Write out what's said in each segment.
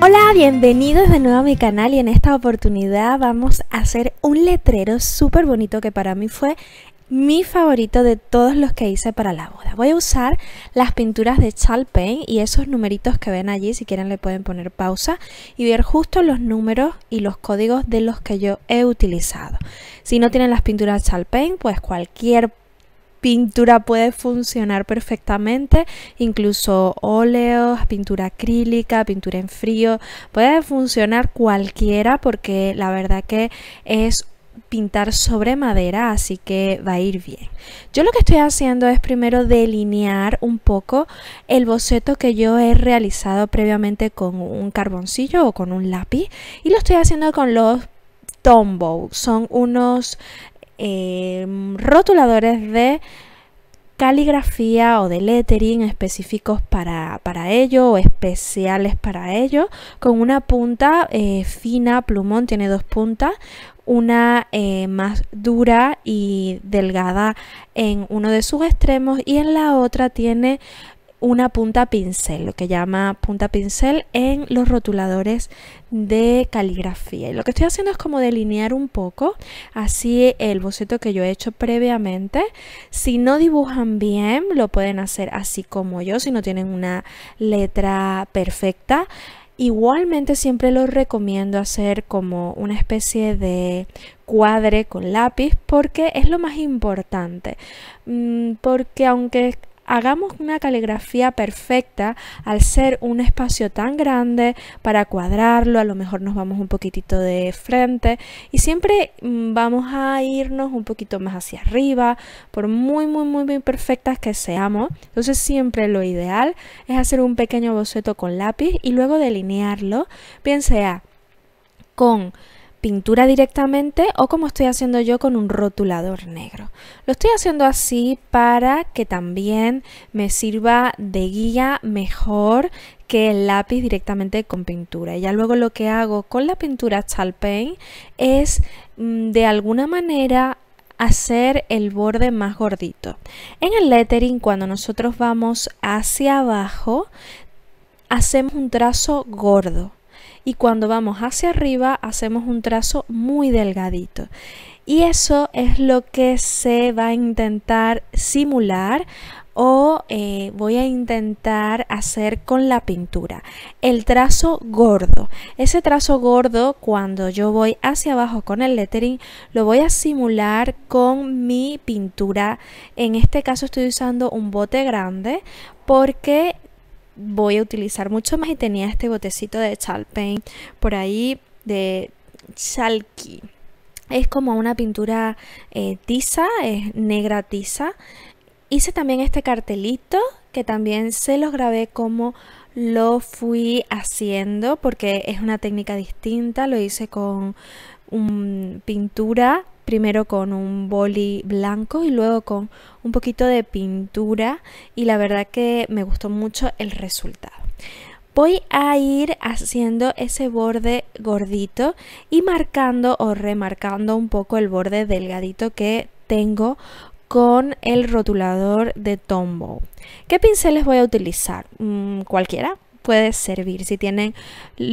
Hola, bienvenidos de nuevo a mi canal y en esta oportunidad vamos a hacer un letrero súper bonito que para mí fue mi favorito de todos los que hice para la boda. Voy a usar las pinturas de Chalpain y esos numeritos que ven allí, si quieren le pueden poner pausa y ver justo los números y los códigos de los que yo he utilizado. Si no tienen las pinturas Chalpain, pues cualquier pintura puede funcionar perfectamente, incluso óleos, pintura acrílica, pintura en frío, puede funcionar cualquiera porque la verdad que es pintar sobre madera, así que va a ir bien. Yo lo que estoy haciendo es primero delinear un poco el boceto que yo he realizado previamente con un carboncillo o con un lápiz y lo estoy haciendo con los Tombow. Son unos Em, rotuladores de caligrafía o de lettering específicos para, para, ello o especiales para ello, con una punta eh, fina, plumón, tiene dos puntas, una eh, más dura y delgada en uno de sus extremos y en la otra tiene una punta pincel, lo que llama punta pincel en los rotuladores de caligrafía. Y lo que estoy haciendo es como delinear un poco, así el boceto que yo he hecho previamente. Si no dibujan bien, lo pueden hacer así como yo, si no tienen una letra perfecta. Igualmente siempre lo recomiendo hacer como una especie de cuadre con lápiz porque es lo más importante. Mm, porque aunque hagamos una caligrafía perfecta al ser un espacio tan grande para cuadrarlo, a lo mejor nos vamos un poquitito de frente y siempre mm, vamos a irnos un poquito más hacia arriba, por muy, muy, muy, muy perfectas que seamos. Entonces siempre lo ideal es hacer un pequeño boceto con lápiz y luego delinearlo, bien sea con pintura directamente o como estoy haciendo yo con un rotulador negro. Lo estoy haciendo así para que también me sirva de guía mejor que el lápiz directamente con pintura. Y ya luego lo que hago con la pintura Chalpain es mm, de alguna manera hacer el borde más gordito. En el lettering cuando nosotros vamos hacia abajo hacemos un trazo gordo y cuando vamos hacia arriba hacemos un trazo muy delgadito. Y eso es lo que se va a intentar simular o eh, voy a intentar hacer con la pintura el trazo gordo ese trazo gordo cuando yo voy hacia abajo con el lettering lo voy a simular con mi pintura en este caso estoy usando un bote grande porque voy a utilizar mucho más y tenía este botecito de Paint por ahí de chalky es como una pintura eh, tiza es negra tiza hice también este cartelito que también se los grabé como lo fui haciendo porque es una técnica distinta lo hice con un, pintura primero con un boli blanco y luego con un poquito de pintura y la verdad que me gustó mucho el resultado. Voy a ir haciendo ese borde gordito y marcando o remarcando un poco el borde delgadito que tengo con el rotulador de Tombow. ¿Qué pinceles voy a utilizar? Mm, ¿Cualquiera? puede servir. Si tienen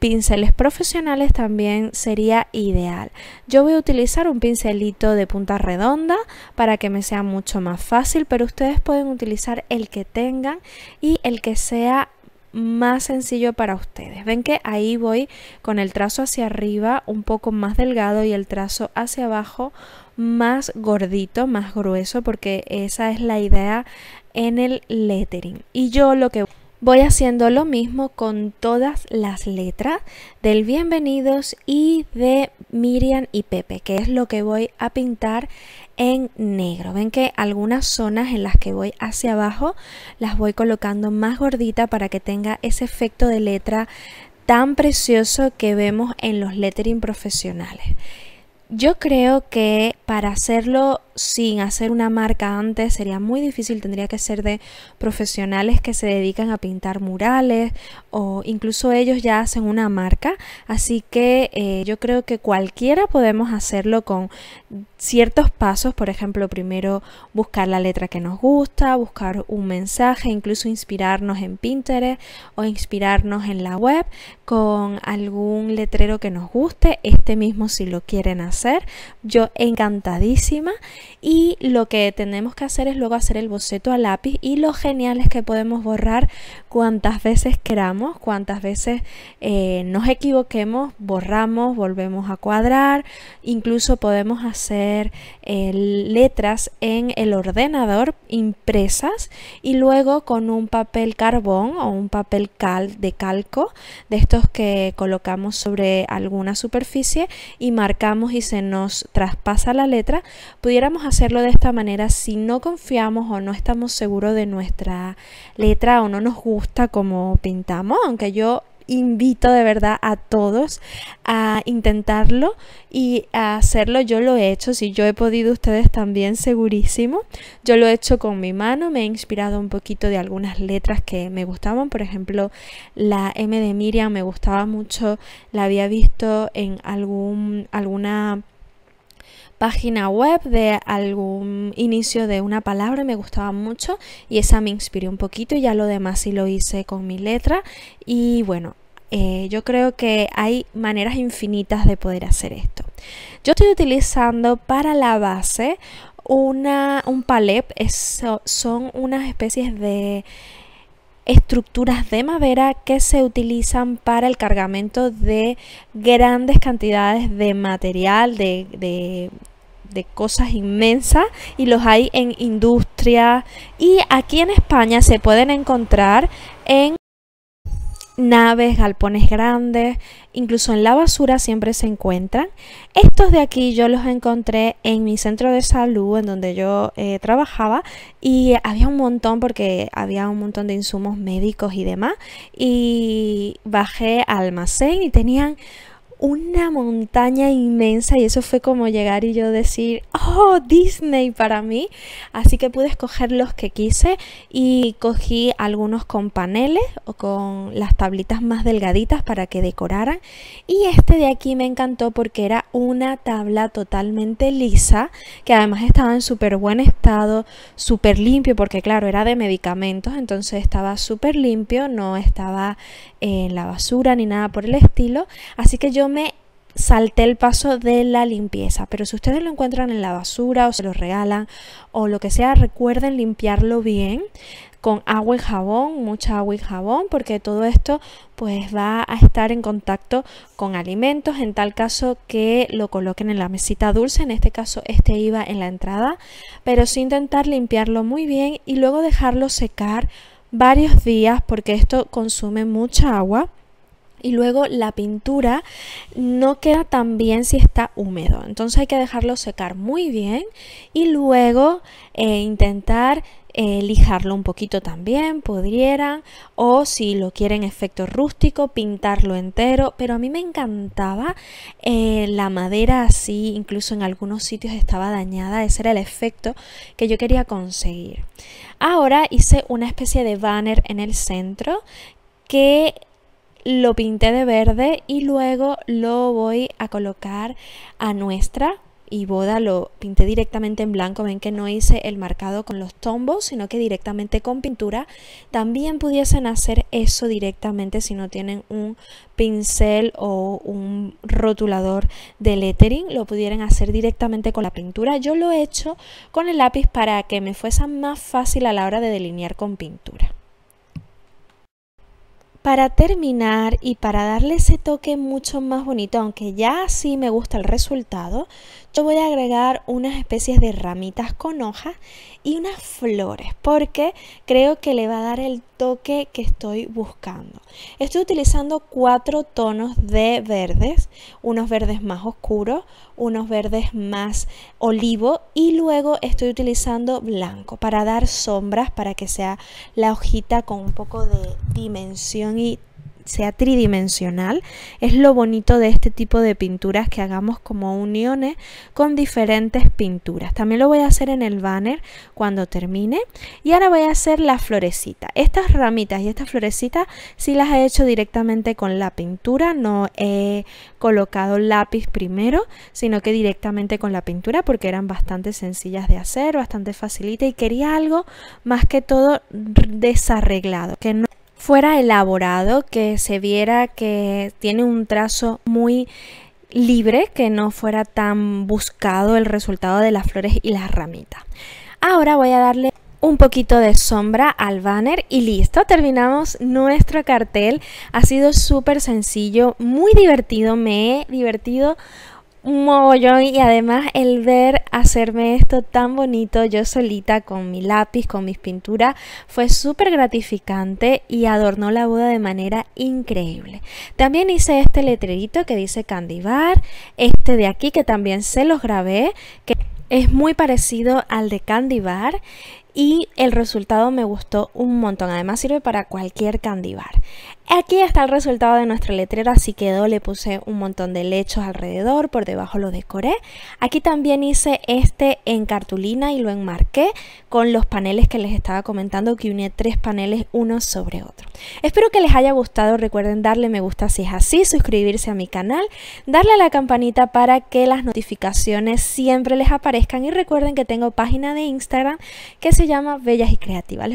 pinceles profesionales también sería ideal. Yo voy a utilizar un pincelito de punta redonda para que me sea mucho más fácil, pero ustedes pueden utilizar el que tengan y el que sea más sencillo para ustedes. Ven que ahí voy con el trazo hacia arriba un poco más delgado y el trazo hacia abajo más gordito, más grueso, porque esa es la idea en el lettering. Y yo lo que Voy haciendo lo mismo con todas las letras del bienvenidos y de Miriam y Pepe, que es lo que voy a pintar en negro. Ven que algunas zonas en las que voy hacia abajo las voy colocando más gordita para que tenga ese efecto de letra tan precioso que vemos en los lettering profesionales. Yo creo que para hacerlo sin hacer una marca antes sería muy difícil, tendría que ser de profesionales que se dedican a pintar murales o incluso ellos ya hacen una marca, así que eh, yo creo que cualquiera podemos hacerlo con ciertos pasos, por ejemplo, primero buscar la letra que nos gusta, buscar un mensaje, incluso inspirarnos en Pinterest o inspirarnos en la web con algún letrero que nos guste, este mismo si lo quieren hacer hacer. Yo encantadísima. Y lo que tenemos que hacer es luego hacer el boceto a lápiz. Y lo genial es que podemos borrar cuantas veces queramos, cuantas veces eh, nos equivoquemos, borramos, volvemos a cuadrar. Incluso podemos hacer eh, letras en el ordenador impresas y luego con un papel carbón o un papel cal de calco de estos que colocamos sobre alguna superficie y marcamos y se nos traspasa la letra, pudiéramos hacerlo de esta manera si no confiamos o no estamos seguros de nuestra letra o no nos gusta como pintamos, aunque yo invito de verdad a todos a intentarlo y a hacerlo. Yo lo he hecho, si yo he podido, ustedes también segurísimo. Yo lo he hecho con mi mano, me he inspirado un poquito de algunas letras que me gustaban. Por ejemplo, la M de Miriam me gustaba mucho, la había visto en algún, alguna página web de algún inicio de una palabra, me gustaba mucho y esa me inspiró un poquito y ya lo demás sí lo hice con mi letra y bueno, eh, yo creo que hay maneras infinitas de poder hacer esto. Yo estoy utilizando para la base una, un palet, eso son unas especies de estructuras de madera que se utilizan para el cargamento de grandes cantidades de material, de de cosas inmensas y los hay en industria. Y aquí en España se pueden encontrar en naves, galpones grandes, incluso en la basura siempre se encuentran. Estos de aquí yo los encontré en mi centro de salud, en donde yo eh, trabajaba, y había un montón porque había un montón de insumos médicos y demás, y bajé al almacén y tenían una montaña inmensa y eso fue como llegar y yo decir, oh, Disney para mí. Así que pude escoger los que quise y cogí algunos con paneles o con las tablitas más delgaditas para que decoraran. Y este de aquí me encantó porque era una tabla totalmente lisa, que además estaba en súper buen estado, súper limpio, porque claro, era de medicamentos, entonces estaba súper limpio, no estaba en la basura ni nada por el estilo. Así que yo me salté el paso de la limpieza, pero si ustedes lo encuentran en la basura o se lo regalan o lo que sea, recuerden limpiarlo bien con agua y jabón, mucha agua y jabón, porque todo esto pues va a estar en contacto con alimentos, en tal caso que lo coloquen en la mesita dulce, en este caso este iba en la entrada, pero sin intentar limpiarlo muy bien y luego dejarlo secar varios días porque esto consume mucha agua y luego la pintura no queda tan bien si está húmedo. Entonces hay que dejarlo secar muy bien y luego eh, intentar eh, lijarlo un poquito también, podrían o si lo quieren efecto rústico, pintarlo entero, pero a mí me encantaba eh, la madera así, incluso en algunos sitios estaba dañada, ese era el efecto que yo quería conseguir. Ahora hice una especie de banner en el centro que lo pinté de verde y luego lo voy a colocar a nuestra y boda lo pinté directamente en blanco. Ven que no hice el marcado con los tombos, sino que directamente con pintura. También pudiesen hacer eso directamente si no tienen un pincel o un rotulador de lettering. Lo pudieran hacer directamente con la pintura. Yo lo he hecho con el lápiz para que me fuese más fácil a la hora de delinear con pintura. Para terminar y para darle ese toque mucho más bonito, aunque ya sí me gusta el resultado, yo voy a agregar unas especies de ramitas con hojas y unas flores, porque creo que le va a dar el toque que estoy buscando. Estoy utilizando cuatro tonos de verdes, unos verdes más oscuros, unos verdes más olivo y luego estoy utilizando blanco para dar sombras, para que sea la hojita con un poco de dimensión sea tridimensional, es lo bonito de este tipo de pinturas que hagamos como uniones con diferentes pinturas. También lo voy a hacer en el banner cuando termine. Y ahora voy a hacer la florecita. Estas ramitas y estas florecitas si las he hecho directamente con la pintura, no he colocado lápiz primero, sino que directamente con la pintura porque eran bastante sencillas de hacer, bastante facilita y quería algo más que todo desarreglado, que no fuera elaborado, que se viera que tiene un trazo muy libre, que no fuera tan buscado el resultado de las flores y las ramitas. Ahora voy a darle un poquito de sombra al banner y listo, terminamos nuestro cartel. Ha sido súper sencillo, muy divertido, me he divertido y además el ver hacerme esto tan bonito yo solita con mi lápiz, con mis pinturas, fue súper gratificante y adornó la boda de manera increíble. También hice este letrerito que dice Candibar este de aquí que también se los grabé, que es muy parecido al de Candibar y el resultado me gustó un montón. Además sirve para cualquier Candibar Aquí está el resultado de nuestra letrera, así quedó, le puse un montón de lechos alrededor, por debajo lo decoré. Aquí también hice este en cartulina y lo enmarqué con los paneles que les estaba comentando, que uní tres paneles uno sobre otro. Espero que les haya gustado, recuerden darle me gusta si es así, suscribirse a mi canal, darle a la campanita para que las notificaciones siempre les aparezcan y recuerden que tengo página de Instagram que se llama Bellas y Creativas.